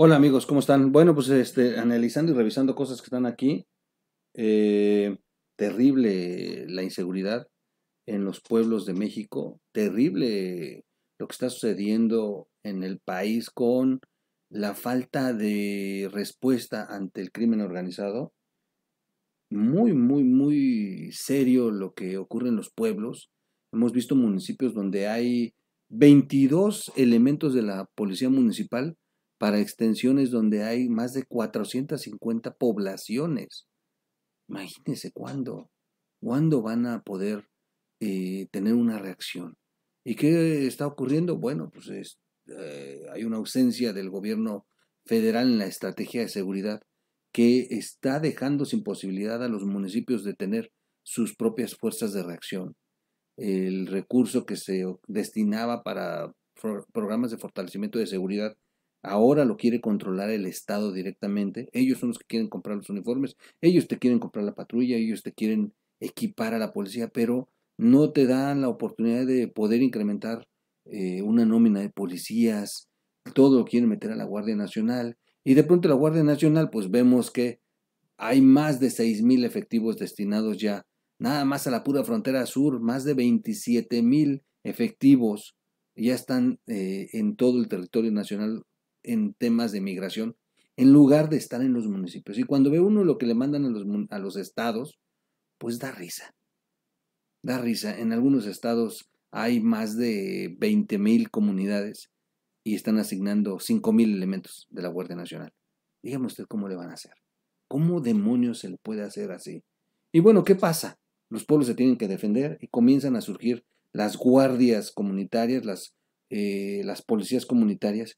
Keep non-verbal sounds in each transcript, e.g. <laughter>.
Hola amigos, ¿cómo están? Bueno, pues este, analizando y revisando cosas que están aquí. Eh, terrible la inseguridad en los pueblos de México, terrible lo que está sucediendo en el país con la falta de respuesta ante el crimen organizado. Muy, muy, muy serio lo que ocurre en los pueblos. Hemos visto municipios donde hay 22 elementos de la policía municipal para extensiones donde hay más de 450 poblaciones. Imagínense cuándo, cuándo van a poder eh, tener una reacción. ¿Y qué está ocurriendo? Bueno, pues eh, hay una ausencia del gobierno federal en la estrategia de seguridad que está dejando sin posibilidad a los municipios de tener sus propias fuerzas de reacción. El recurso que se destinaba para programas de fortalecimiento de seguridad Ahora lo quiere controlar el Estado directamente. Ellos son los que quieren comprar los uniformes, ellos te quieren comprar la patrulla, ellos te quieren equipar a la policía, pero no te dan la oportunidad de poder incrementar eh, una nómina de policías. Todo lo quieren meter a la Guardia Nacional. Y de pronto la Guardia Nacional, pues vemos que hay más de 6.000 efectivos destinados ya, nada más a la pura frontera sur, más de 27.000 efectivos ya están eh, en todo el territorio nacional en temas de migración en lugar de estar en los municipios. Y cuando ve uno lo que le mandan a los, estados, pues da risa. Da risa. En algunos estados hay más de 20 mil comunidades y están asignando 5 mil elementos de la Guardia Nacional. Dígame usted cómo le van a hacer. ¿Cómo demonios se le puede hacer así? Y bueno, ¿qué pasa? Los pueblos se tienen que defender y comienzan a surgir las guardias comunitarias, las, eh, las policías comunitarias,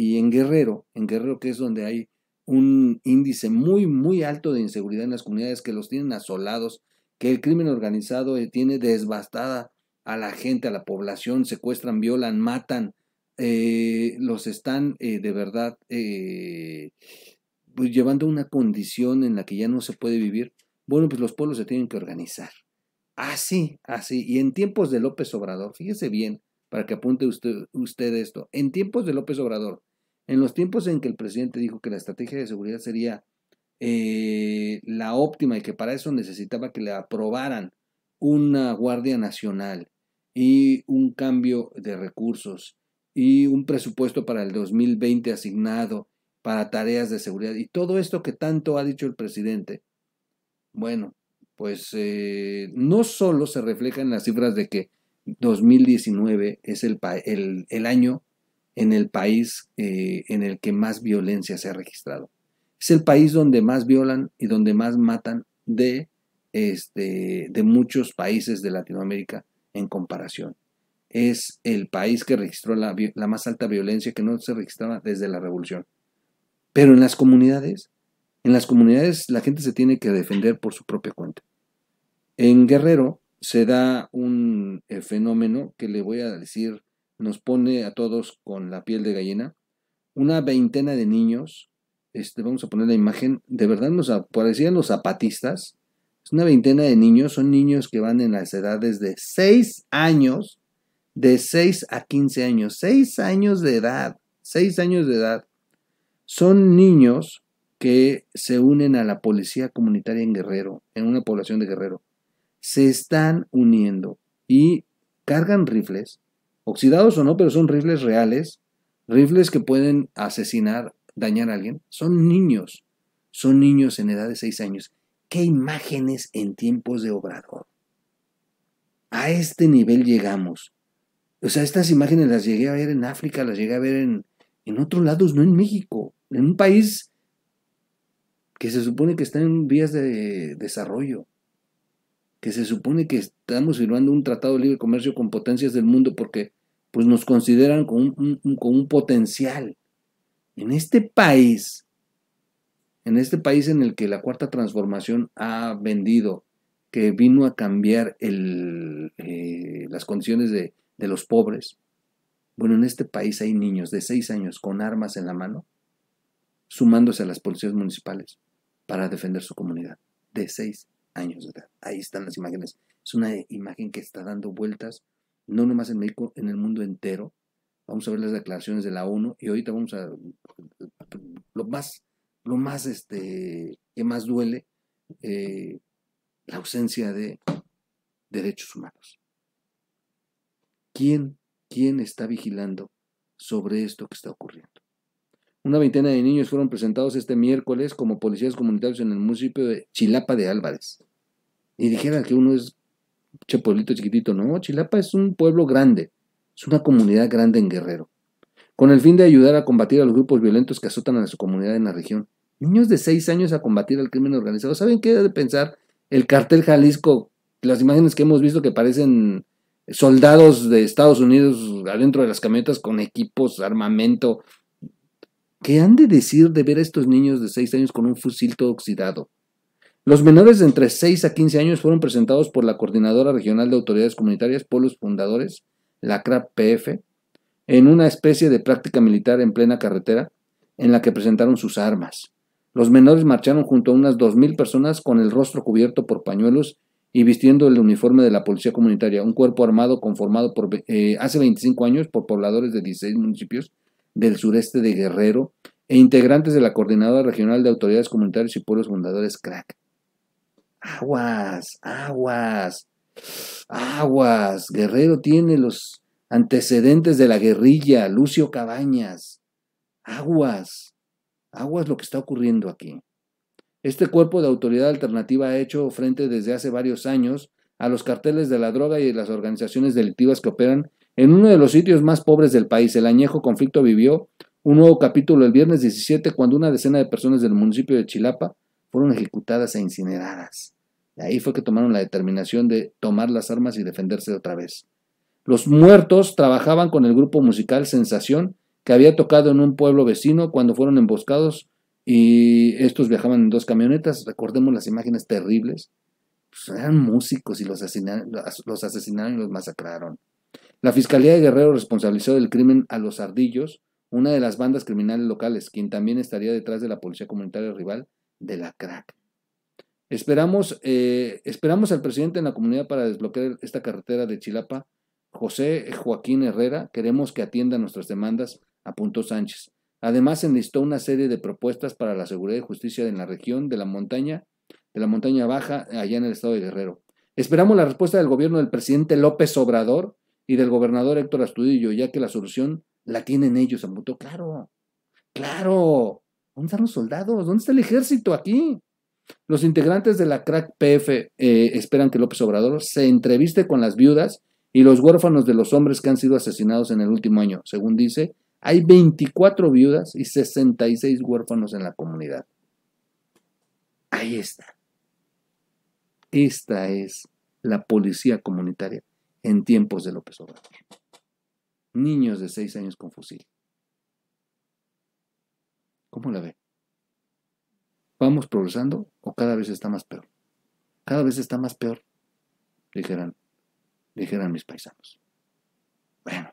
y en Guerrero, en Guerrero que es donde hay un índice muy, muy alto de inseguridad en las comunidades que los tienen asolados, que el crimen organizado eh, tiene desbastada a la gente, a la población, secuestran, violan, matan, eh, los están eh, de verdad pues llevando a una condición en la que ya no se puede vivir. Bueno, pues los pueblos se tienen que organizar. Así, así. Y en tiempos de López Obrador, fíjese bien, para que apunte usted, usted esto, en tiempos de López Obrador, en los tiempos en que el presidente dijo que la estrategia de seguridad sería eh, la óptima y que para eso necesitaba que le aprobaran una Guardia Nacional y un cambio de recursos y un presupuesto para el 2020 asignado para tareas de seguridad y todo esto que tanto ha dicho el presidente, bueno, pues eh, no solo se refleja en las cifras de que 2019 es el, el año en el país eh, en el que más violencia se ha registrado. Es el país donde más violan y donde más matan de, este, de muchos países de Latinoamérica en comparación. Es el país que registró la, más alta violencia que no se registraba desde la revolución. Pero en las comunidades, en las comunidades la gente se tiene que defender por su propia cuenta. En Guerrero se da un eh, fenómeno que le voy a decir nos pone a todos con la piel de gallina. Una veintena de niños, este, vamos a poner la imagen, de verdad nos parecían los zapatistas. Es una veintena de niños, son niños que van en las edades de 6 años, de 6 a 15 años, 6 años de edad, 6 años de edad. Son niños que se unen a la policía comunitaria en Guerrero, en una población de Guerrero. Se están uniendo y cargan rifles, oxidados o no, pero son rifles reales, rifles que pueden asesinar, dañar a alguien. Son niños, son niños en edad de 6 años. ¿Qué imágenes en tiempos de Obrador? A este nivel llegamos. O sea, estas imágenes las llegué a ver en África, las llegué a ver en, en otros lados, no en México, en un país que se supone que está en vías de desarrollo, que se supone que estamos firmando un tratado de libre comercio con potencias del mundo porque pues nos consideran con un, potencial. En este país, en este país en el que la cuarta transformación ha vendido, que vino a cambiar el, eh, las condiciones de, los pobres, bueno, en este país hay niños de seis años con armas en la mano, sumándose a las policías municipales para defender su comunidad, de seis años de edad. Ahí están las imágenes. Es una imagen que está dando vueltas no nomás en México, en el mundo entero. Vamos a ver las declaraciones de la ONU y ahorita vamos a lo más, lo más este, que más duele, eh, la ausencia de derechos humanos. ¿Quién, quién está vigilando sobre esto que está ocurriendo? Una veintena de niños fueron presentados este miércoles como policías comunitarios en el municipio de Chilapa de Álvarez. Y dijeron que uno es che pueblito chiquitito, no, Chilapa es un pueblo grande, es una comunidad grande en Guerrero, con el fin de ayudar a combatir a los grupos violentos que azotan a su comunidad en la región. Niños de seis años a combatir al crimen organizado. ¿Saben qué de pensar el cartel Jalisco? Las imágenes que hemos visto que parecen soldados de Estados Unidos adentro de las camionetas con equipos, armamento. ¿Qué han de decir de ver a estos niños de seis años con un fusil todo oxidado? Los menores de entre 6 a 15 años fueron presentados por la Coordinadora Regional de Autoridades Comunitarias, Polos Fundadores, la CRAP PF, en una especie de práctica militar en plena carretera, en la que presentaron sus armas. Los menores marcharon junto a unas 2.000 personas con el rostro cubierto por pañuelos y vistiendo el uniforme de la Policía Comunitaria, un cuerpo armado conformado por, eh, hace 25 años por pobladores de 16 municipios del sureste de Guerrero e integrantes de la Coordinadora Regional de Autoridades Comunitarias y Pueblos Fundadores CRAC aguas, aguas, aguas. Guerrero tiene los antecedentes de la guerrilla, Lucio Cabañas. Aguas, aguas lo que está ocurriendo aquí. Este cuerpo de autoridad alternativa ha hecho frente desde hace varios años a los carteles de la droga y las organizaciones delictivas que operan en uno de los sitios más pobres del país. El añejo conflicto vivió un nuevo capítulo el viernes 17 cuando una decena de personas del municipio de Chilapa fueron ejecutadas e incineradas. De ahí fue que tomaron la determinación de tomar las armas y defenderse otra vez. Los muertos trabajaban con el grupo musical Sensación, que había tocado en un pueblo vecino cuando fueron emboscados y estos viajaban en dos camionetas. Recordemos las imágenes terribles. Pues, eran músicos y los asesinaron, los asesinaron y los masacraron. La Fiscalía de Guerrero responsabilizó del crimen a los Ardillos, una de las bandas criminales locales, quien también estaría detrás de la Policía Comunitaria Rival, de la crack. Esperamos, eh, esperamos al presidente en la comunidad para desbloquear esta carretera de Chilapa, José Joaquín Herrera. Queremos que atienda nuestras demandas, apuntó Sánchez. Además, enlistó una serie de propuestas para la seguridad y justicia en la región de la montaña, de la montaña baja, allá en el estado de Guerrero. Esperamos la respuesta del gobierno del presidente López Obrador y del gobernador Héctor Astudillo, ya que la solución la tienen ellos, apuntó. Claro, claro, ¿Dónde están los soldados? ¿Dónde está el ejército aquí? Los integrantes de la CRAC PF eh, esperan que López Obrador se entreviste con las viudas y los huérfanos de los hombres que han sido asesinados en el último año. Según dice, hay 24 viudas y 66 huérfanos en la comunidad. Ahí está. Esta es la policía comunitaria en tiempos de López Obrador. Niños de 6 años con fusil. ¿Cómo la ve? ¿Vamos progresando o cada vez está más peor? Cada vez está más peor, dijeran, mis paisanos. Bueno,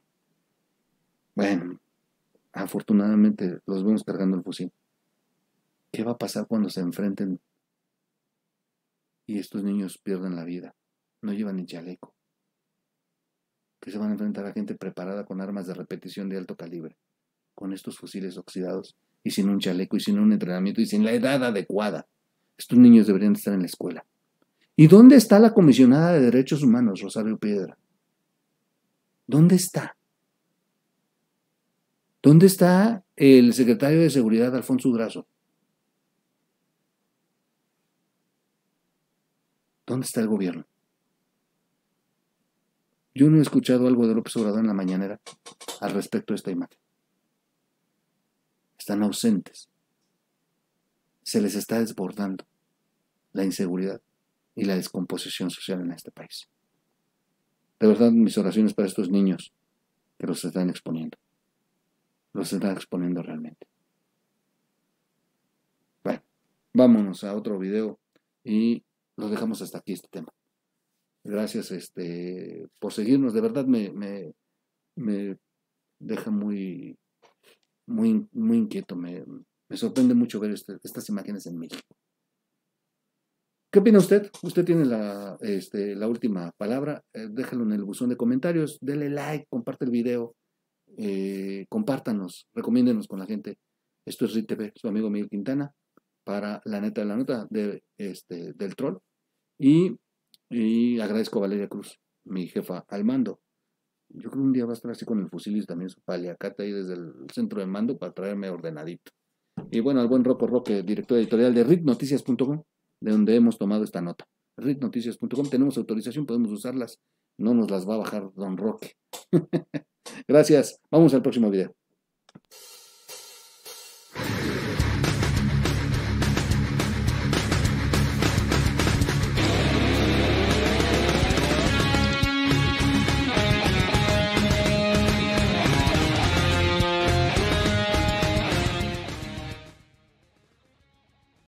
bueno, afortunadamente los vemos cargando el fusil. ¿Qué va a pasar cuando se enfrenten y estos niños pierden la vida? No llevan ni chaleco. ¿Qué se van a enfrentar a gente preparada con armas de repetición de alto calibre, con estos fusiles oxidados y sin un chaleco y sin un entrenamiento y sin la edad adecuada. Estos niños deberían estar en la escuela. ¿Y dónde está la comisionada de derechos humanos, Rosario Piedra? ¿Dónde está? ¿Dónde está el secretario de Seguridad, Alfonso Graso? ¿Dónde está el gobierno? Yo no he escuchado algo de López Obrador en la mañanera al respecto de esta imagen están ausentes. Se les está desbordando la inseguridad y la descomposición social en este país. De verdad, mis oraciones para estos niños que los están exponiendo. Los están exponiendo realmente. Bueno, vámonos a otro video y lo dejamos hasta aquí este tema. Gracias este, por seguirnos. De verdad me deja muy muy, muy inquieto. Me, sorprende mucho ver este, estas imágenes en México. ¿Qué opina usted? Usted tiene la, este, última palabra. Eh, déjalo en el buzón de comentarios. Dele like, comparte el video. Eh, compártanos, recomiéndenos con la gente. Esto es RITV, su amigo Miguel Quintana, para la neta de la nota de, este, del troll. Y, y agradezco a Valeria Cruz, mi jefa al mando. Yo creo que un día va a estar así con el fusil y también su paliacata ahí desde el centro de mando para traerme ordenadito. Y bueno, al buen Rocco Roque, director editorial de ritnoticias.com, de donde hemos tomado esta nota. ritnoticias.com, tenemos autorización, podemos usarlas, no nos las va a bajar Don Roque. <laughs> Gracias, vamos al próximo video.